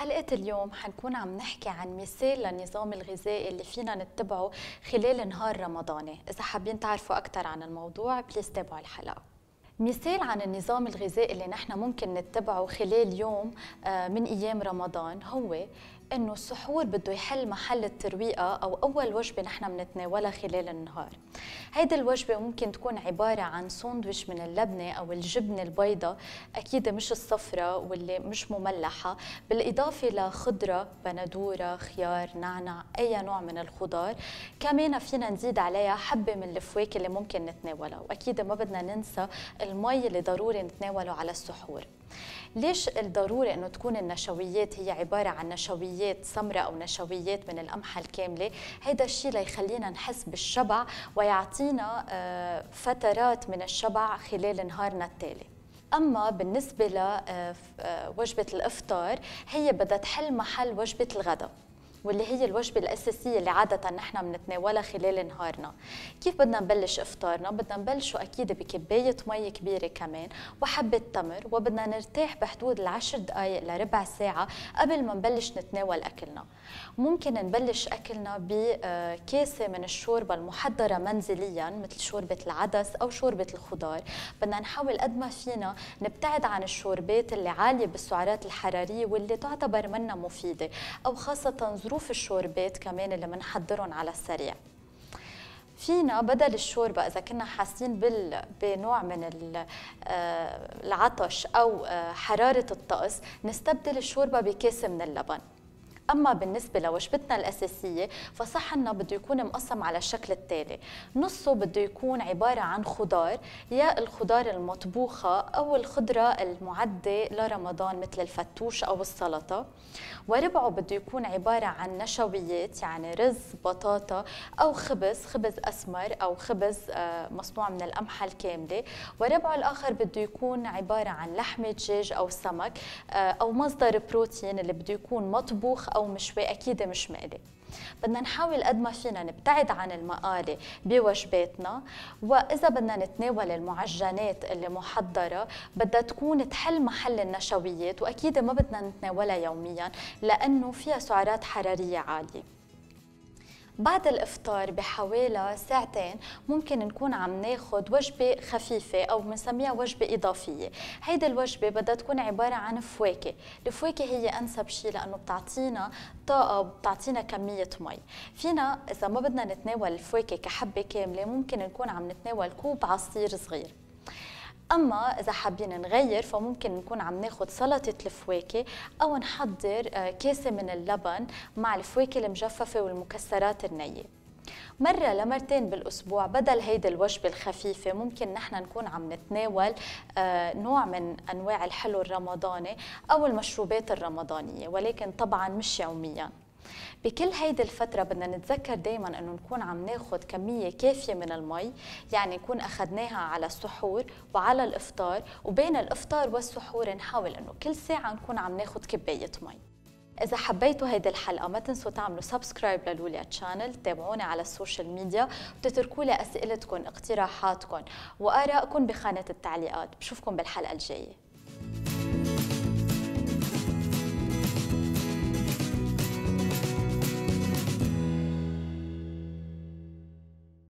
حلقة اليوم حنكون عم نحكي عن مثال للنظام الغذائي اللي فينا نتبعه خلال نهار رمضاني إذا حابين تعرفوا أكثر عن الموضوع بليز تابعوا الحلقة مثال عن النظام الغذائي اللي نحن ممكن نتبعه خلال يوم آه، من ايام رمضان هو انه السحور بده يحل محل الترويقه او اول وجبه نحن بنتناولها خلال النهار هيدي الوجبه ممكن تكون عباره عن ساندويتش من اللبنه او الجبنه البيضاء اكيد مش الصفراء واللي مش مملحه بالاضافه لخضره بندوره خيار نعنع اي نوع من الخضار كمان فينا نزيد عليها حبه من الفواكه اللي ممكن نتناولها واكيد ما بدنا ننسى المي اللي ضروري نتناوله على السحور ليش الضروري انه تكون النشويات هي عباره عن نشويات سمراء او نشويات من القمحه الكامله هذا الشيء ليخلينا نحس بالشبع ويعطينا آه، فترات من الشبع خلال نهارنا التالي اما بالنسبه لوجبه آه، آه، الافطار هي بدها تحل محل وجبه الغداء واللي هي الوجبة الأساسية اللي عادة نحن بنتناولها خلال نهارنا كيف بدنا نبلش إفطارنا؟ بدنا نبلشه أكيد بكباية مي كبيرة كمان وحبة تمر وبدنا نرتاح بحدود العشر دقايق لربع ساعة قبل ما نبلش نتناول أكلنا ممكن نبلش أكلنا بكاسة آه، من الشوربة المحضرة منزليا مثل شوربة العدس أو شوربة الخضار بدنا نحاول قد ما فينا نبتعد عن الشوربات اللي عالية بالسعرات الحرارية واللي تعتبر منا مفيدة أو خاصة ظروف الشوربات كمان اللي بنحضرهم على السريع فينا بدل الشوربة إذا كنا حاسين بال... بنوع من آه، العطش أو آه، حرارة الطقس نستبدل الشوربة بكاس من اللبن أما بالنسبة لوجبتنا الأساسية فصحنا بده يكون مقسم على الشكل التالي نصه بده يكون عبارة عن خضار يا الخضار المطبوخة أو الخضرة المعدة لرمضان مثل الفتوش أو السلطة وربعه بده يكون عبارة عن نشويات يعني رز بطاطا أو خبز خبز أسمر أو خبز آه، مصنوع من القمحة الكاملة وربعه الآخر بده يكون عبارة عن لحمة دجاج أو سمك آه، أو مصدر بروتين اللي بده يكون مطبوخ أو مشوي أكيد مش مقلي بدنا نحاول قد ما فينا نبتعد عن المقالي بوجباتنا وإذا بدنا نتناول المعجنات اللي محضرة بدها تكون تحل محل النشويات وأكيد ما بدنا نتناولها يوميا لأنه فيها سعرات حرارية عالية بعد الافطار بحوالي ساعتين ممكن نكون عم ناخذ وجبه خفيفه او بنسميها وجبه اضافيه هيدي الوجبه بدها تكون عباره عن فواكه الفواكه هي انسب شيء لانه بتعطينا طاقه وبتعطينا كميه مي فينا اذا ما بدنا نتناول الفواكه كحبه كامله ممكن نكون عم نتناول كوب عصير صغير اما اذا حابين نغير فممكن نكون عم ناخذ سلطه الفواكه او نحضر آه، كاسه من اللبن مع الفواكه المجففه والمكسرات النيه مرة لمرتين بالأسبوع بدل هيدي الوجبة الخفيفة ممكن نحن نكون عم نتناول آه، نوع من أنواع الحلو الرمضاني أو المشروبات الرمضانية ولكن طبعا مش يومياً بكل هيدي الفترة بدنا نتذكر دايما انه نكون عم ناخذ كمية كافية من المي يعني نكون اخذناها على السحور وعلى الافطار وبين الافطار والسحور نحاول انه كل ساعة نكون عم ناخذ كباية مي إذا حبيتوا هيدي الحلقة ما تنسوا تعملوا سبسكرايب للوليا تشانل تابعونا على السوشيال ميديا وتتركوا لي أسئلتكم اقتراحاتكم وآرائكم بخانة التعليقات بشوفكم بالحلقة الجاية